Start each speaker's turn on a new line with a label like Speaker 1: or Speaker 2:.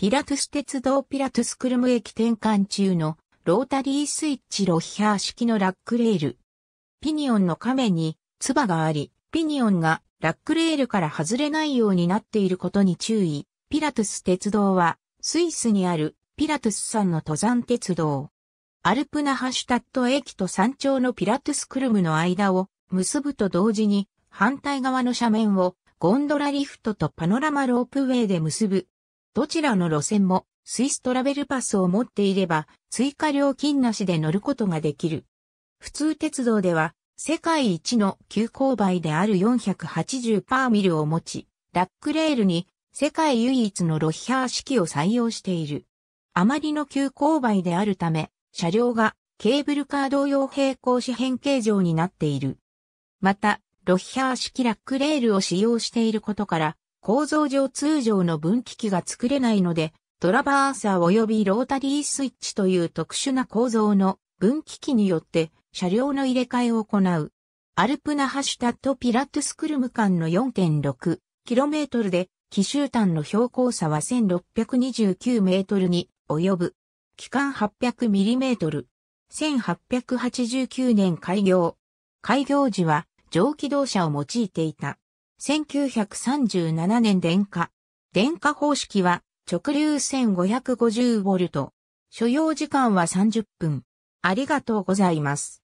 Speaker 1: ピラトゥス鉄道ピラトゥスクルム駅転換中の
Speaker 2: ロータリースイッチロヒャー式のラックレール。ピニオンの亀に唾があり、ピニオンがラックレールから外れないようになっていることに注意。ピラトゥス鉄道はスイスにあるピラトゥスさんの登山鉄道。アルプナハシュタット駅と山頂のピラトゥスクルムの間を結ぶと同時に反対側の斜面をゴンドラリフトとパノラマロープウェイで結ぶどちらの路線もスイストラベルパスを持っていれば追加料金なしで乗ることができる。普通鉄道では世界一の急勾配である480パーミルを持ち、ラックレールに世界唯一のロヒャー式を採用している。あまりの急勾配であるため、車両がケーブルカー同様平行四辺形状になっている。また、ロヒャー式ラックレールを使用していることから、構造上通常の分岐器が作れないので、トラバーサー及びロータリースイッチという特殊な構造の分岐器によって車両の入れ替えを行う。アルプナハシュタットピラットスクルム間の 4.6km で、奇襲端の標高差は 1629m に及ぶ。期間 800mm。1889年開業。開業時は蒸気動車を用いていた。1937年電化。電化方式は直流 1550V。所要時間は30
Speaker 1: 分。ありがとうございます。